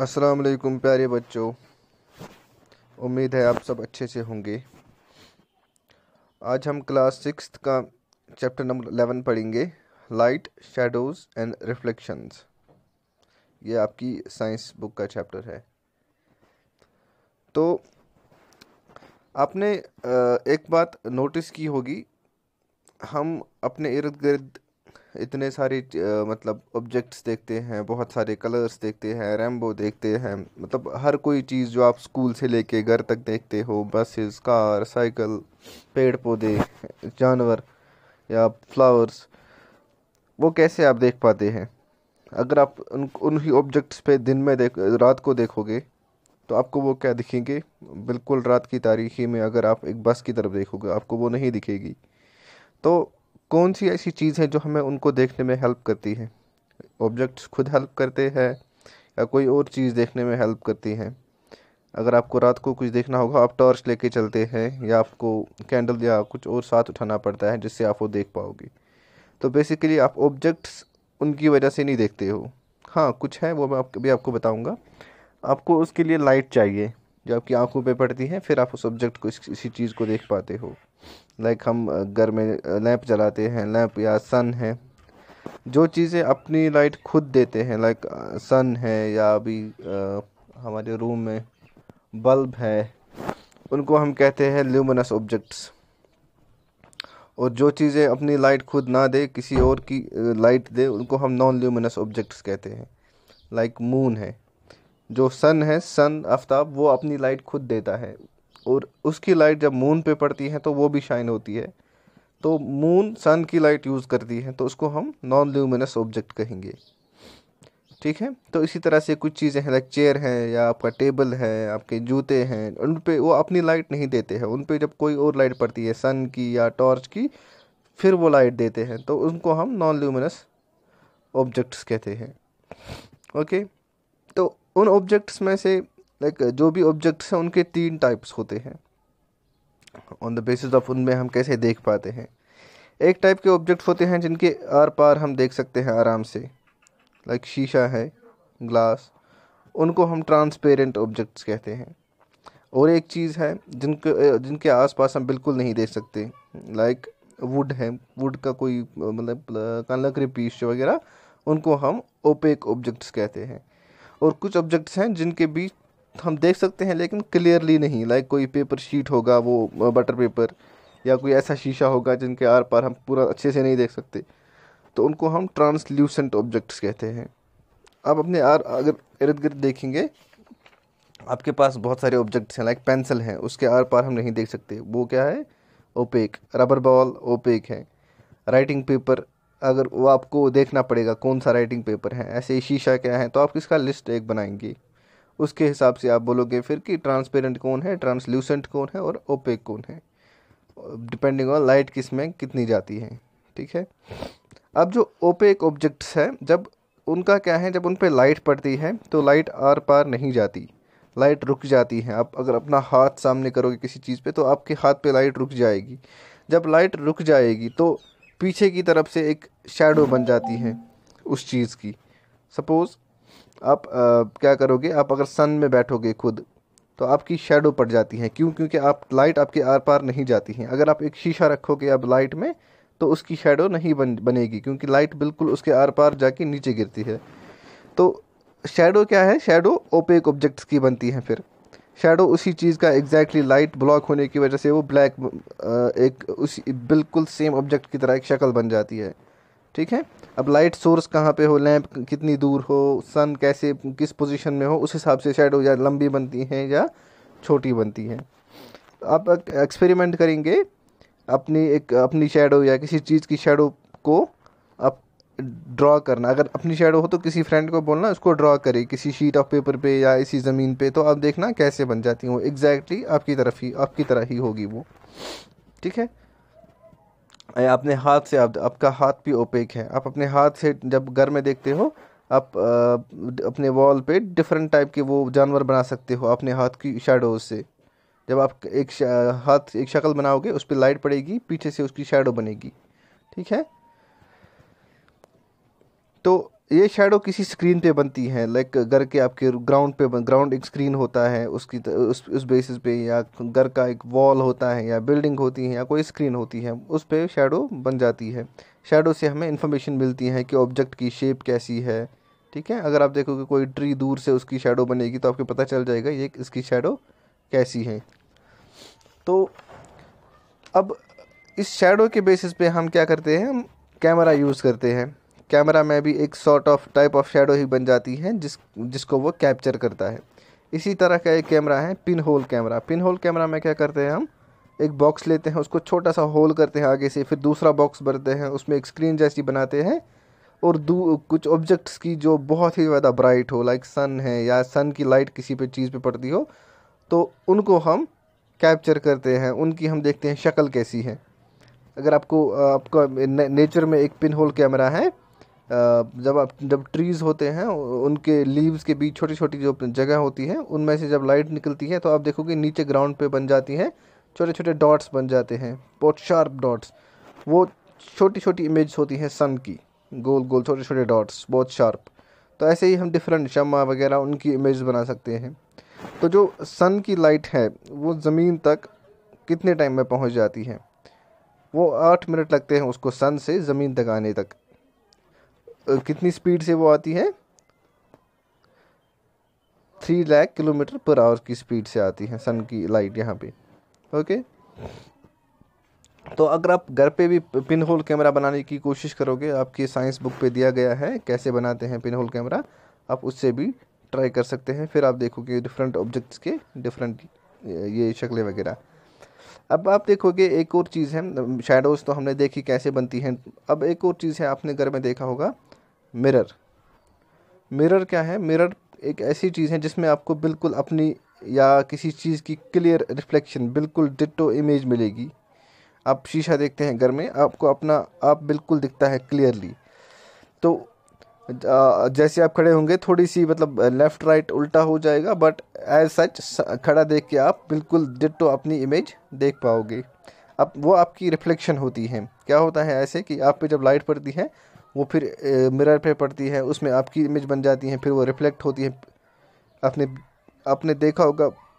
अस्सलाम वालेकुम प्यारे बच्चों उम्मीद है आप सब अच्छे से होंगे आज हम क्लास सिक्स का चैप्टर नंबर एलेवन पढ़ेंगे लाइट शेडोज़ एंड रिफ्लेक्शंस ये आपकी साइंस बुक का चैप्टर है तो आपने एक बात नोटिस की होगी हम अपने इर्द गिर्द इतने सारे मतलब ऑब्जेक्ट्स देखते हैं बहुत सारे कलर्स देखते हैं रेमबो देखते हैं मतलब हर कोई चीज़ जो आप स्कूल से लेके घर तक देखते हो बसेस कार साइकिल पेड़ पौधे जानवर या फ्लावर्स वो कैसे आप देख पाते हैं अगर आप उन ही ऑब्जेक्ट्स पे दिन में देख रात को देखोगे तो आपको वो क्या दिखेंगे बिल्कुल रात की तारीखी में अगर आप एक बस की तरफ देखोगे आपको वो नहीं दिखेगी तो कौन सी ऐसी चीज़ है जो हमें उनको देखने में हेल्प करती है ऑब्जेक्ट्स खुद हेल्प करते हैं या कोई और चीज़ देखने में हेल्प करती है अगर आपको रात को कुछ देखना होगा आप टॉर्च लेके चलते हैं या आपको कैंडल या कुछ और साथ उठाना पड़ता है जिससे आप वो देख पाओगे तो बेसिकली आप ऑब्जेक्ट्स उनकी वजह से नहीं देखते हो हाँ कुछ है वो मैं आप, भी आपको बताऊँगा आपको उसके लिए लाइट चाहिए जो आपकी आंखों पे पड़ती है फिर आप उस ऑब्जेक्ट को इस, इसी चीज़ को देख पाते हो लाइक हम uh, घर में लैंप uh, जलाते हैं लैंप या सन है जो चीज़ें अपनी लाइट खुद देते हैं लाइक सन uh, है या अभी हमारे रूम में बल्ब है उनको हम कहते हैं ल्यूमिनस ऑब्जेक्ट्स और जो चीज़ें अपनी लाइट खुद ना दे किसी और की लाइट दे उनको हम नॉन ल्यूमिनस ऑब्जेक्ट्स कहते हैं लाइक मून है जो सन है सन आफ्ताब वो अपनी लाइट खुद देता है और उसकी लाइट जब मून पे पड़ती है तो वो भी शाइन होती है तो मून सन की लाइट यूज़ करती है तो उसको हम नॉन ल्यूमिनस ऑब्जेक्ट कहेंगे ठीक है तो इसी तरह से कुछ चीज़ें हैं लाइक चेयर हैं या आपका टेबल है आपके जूते हैं उन पर वो अपनी लाइट नहीं देते हैं उन पर जब कोई और लाइट पड़ती है सन की या टॉर्च की फिर वो लाइट देते हैं तो उनको हम नॉन ल्यूमिनस ऑब्जेक्ट्स कहते हैं ओके तो उन ऑब्जेक्ट्स में से लाइक uh, जो भी ऑब्जेक्ट्स हैं उनके तीन टाइप्स होते हैं ऑन द बेसिस ऑफ उनमें हम कैसे देख पाते हैं एक टाइप के ऑब्जेक्ट्स होते हैं जिनके आर पार हम देख सकते हैं आराम से लाइक शीशा है ग्लास उनको हम ट्रांसपेरेंट ऑब्जेक्ट्स कहते हैं और एक चीज़ है जिनके जिनके आसपास हम बिल्कुल नहीं देख सकते लाइक वुड है वुड का कोई मतलब का लकड़ी पीस वगैरह उनको हम ओपेक ऑब्जेक्ट्स कहते हैं और कुछ ऑब्जेक्ट्स हैं जिनके बीच हम देख सकते हैं लेकिन क्लियरली नहीं लाइक कोई पेपर शीट होगा वो बटर पेपर या कोई ऐसा शीशा होगा जिनके आर पार हम पूरा अच्छे से नहीं देख सकते तो उनको हम ट्रांसल्यूसेंट ऑब्जेक्ट्स कहते हैं आप अपने आर अगर इर्द गिर्द देखेंगे आपके पास बहुत सारे ऑब्जेक्ट्स हैं लाइक पेंसिल हैं उसके आर पार हम नहीं देख सकते वो क्या है ओपेक रबर बॉल ओपेक है राइटिंग पेपर अगर वो आपको देखना पड़ेगा कौन सा राइटिंग पेपर है ऐसे शीशा क्या है तो आप इसका लिस्ट एक बनाएंगे उसके हिसाब से आप बोलोगे फिर कि ट्रांसपेरेंट कौन है ट्रांसल्यूसेंट कौन है और ओपेक कौन है डिपेंडिंग ऑन लाइट किस में कितनी जाती है ठीक है अब जो ओपेक ऑब्जेक्ट्स हैं जब उनका क्या है जब उन पर लाइट पड़ती है तो लाइट आर पार नहीं जाती लाइट रुक जाती है आप अगर अपना हाथ सामने करोगे किसी चीज़ पे तो आपके हाथ पे लाइट रुक जाएगी जब लाइट रुक जाएगी तो पीछे की तरफ से एक शेडो बन जाती है उस चीज़ की सपोज़ आप आ, क्या करोगे आप अगर सन में बैठोगे खुद तो आपकी शेडो पड़ जाती है क्यों क्योंकि आप लाइट आपके आर पार नहीं जाती है अगर आप एक शीशा रखोगे आप लाइट में तो उसकी शेडो नहीं बन बनेगी क्योंकि लाइट बिल्कुल उसके आर पार जाके नीचे गिरती है तो शेडो क्या है शेडो ओपेक ऑब्जेक्ट्स की बनती है फिर शेडो उसी चीज़ का एग्जैक्टली exactly लाइट ब्लॉक होने की वजह से वो ब्लैक एक उसी बिल्कुल सेम ऑब्जेक्ट की तरह एक शक्ल बन जाती है ठीक है अब लाइट सोर्स कहाँ पे हो लैंप कितनी दूर हो सन कैसे किस पोजीशन में हो उस हिसाब से शेडो या लंबी बनती हैं या छोटी बनती हैं आप एक्सपेरिमेंट करेंगे अपनी एक अपनी शेडो या किसी चीज़ की शेडो को आप ड्रॉ करना अगर अपनी शेडो हो तो किसी फ्रेंड को बोलना उसको ड्रॉ करे किसी शीट ऑफ पेपर पे या इसी ज़मीन पे तो आप देखना कैसे बन जाती हैं वो एग्जैक्टली exactly आपकी तरफ ही आपकी तरह ही होगी वो ठीक है अपने हाथ से आप आपका हाथ भी ओपेक है आप अपने हाथ से जब घर में देखते हो आप आ, अपने वॉल पे डिफरेंट टाइप के वो जानवर बना सकते हो अपने हाथ की शेडो से जब आप एक हाथ एक शक्ल बनाओगे उस पर लाइट पड़ेगी पीछे से उसकी शेडो बनेगी ठीक है तो ये शेडो किसी स्क्रीन पे बनती हैं लाइक घर के आपके ग्राउंड पे ग्राउंड एक स्क्रीन होता है उसकी उस उस बेसिस पे या घर का एक वॉल होता है या बिल्डिंग होती है या कोई स्क्रीन होती है उस पर शेडो बन जाती है शेडो से हमें इन्फॉर्मेशन मिलती है कि ऑब्जेक्ट की शेप कैसी है ठीक है अगर आप देखोगे कोई ट्री दूर से उसकी शेडो बनेगी तो आपको पता चल जाएगा ये इसकी शेडो कैसी है तो अब इस शेडो के बेसिस पे हम क्या करते हैं हम कैमरा यूज़ करते हैं कैमरा में भी एक sort of type of shadow ही बन जाती है जिस जिसको वो कैप्चर करता है इसी तरह का एक कैमरा है pinhole camera pinhole camera में क्या करते हैं हम एक बॉक्स लेते हैं उसको छोटा सा होल करते हैं आगे से फिर दूसरा बॉक्स भरते हैं उसमें एक स्क्रीन जैसी बनाते हैं और दू कुछ ऑब्जेक्ट्स की जो बहुत ही ज़्यादा ब्राइट हो लाइक सन है या सन की लाइट किसी पे चीज़ पे पड़ती हो तो उनको हम कैप्चर करते हैं उनकी हम देखते हैं शक्ल कैसी है अगर आपको आपका नेचर में एक पिन होल कैमरा है जब आप जब ट्रीज़ होते हैं उनके लीव्स के बीच छोटी छोटी जो जगह होती है उनमें से जब लाइट निकलती है तो आप देखोगे नीचे ग्राउंड पे बन जाती है छोटे छोटे डॉट्स बन जाते हैं बहुत शार्प डॉट्स वो छोटी छोटी इमेज होती हैं सन की गोल गोल छोटे छोटे डॉट्स बहुत शार्प तो ऐसे ही हम डिफरेंट शमा वगैरह उनकी इमेज बना सकते हैं तो जो सन की लाइट है वो ज़मीन तक कितने टाइम में पहुंच जाती है वो आठ मिनट लगते हैं उसको सन से ज़मीन तक आने तक कितनी स्पीड से वो आती है three lakh kilometre per hour की स्पीड से आती है सन की लाइट यहाँ पे ओके तो अगर आप घर पे भी पिन होल कैमरा बनाने की कोशिश करोगे आपकी साइंस बुक पे दिया गया है कैसे बनाते हैं पिन होल कैमरा आप उससे भी ट्राई कर सकते हैं फिर आप देखोगे डिफरेंट ऑब्जेक्ट्स के डिफरेंट ये शक्लें वगैरह अब आप देखोगे एक और चीज़ है शेडोज़ तो हमने देखी कैसे बनती हैं अब एक और चीज़ है आपने घर में देखा होगा मिरर मिरर क्या है मिरर एक ऐसी चीज़ है जिसमें आपको बिल्कुल अपनी या किसी चीज़ की क्लियर रिफ्लेक्शन बिल्कुल डिटो इमेज मिलेगी आप शीशा देखते हैं घर में आपको अपना आप बिल्कुल दिखता है क्लियरली तो जैसे आप खड़े होंगे थोड़ी सी मतलब लेफ़्ट राइट उल्टा हो जाएगा बट एज सच खड़ा देख के आप बिल्कुल डिटो अपनी इमेज देख पाओगे अब वो आपकी रिफ्लेक्शन होती है क्या होता है ऐसे कि आप पे जब लाइट पड़ती है वो फिर मिरर पे पड़ती है उसमें आपकी इमेज बन जाती है फिर वो रिफ्लेक्ट होती है आपने आपने देखा होगा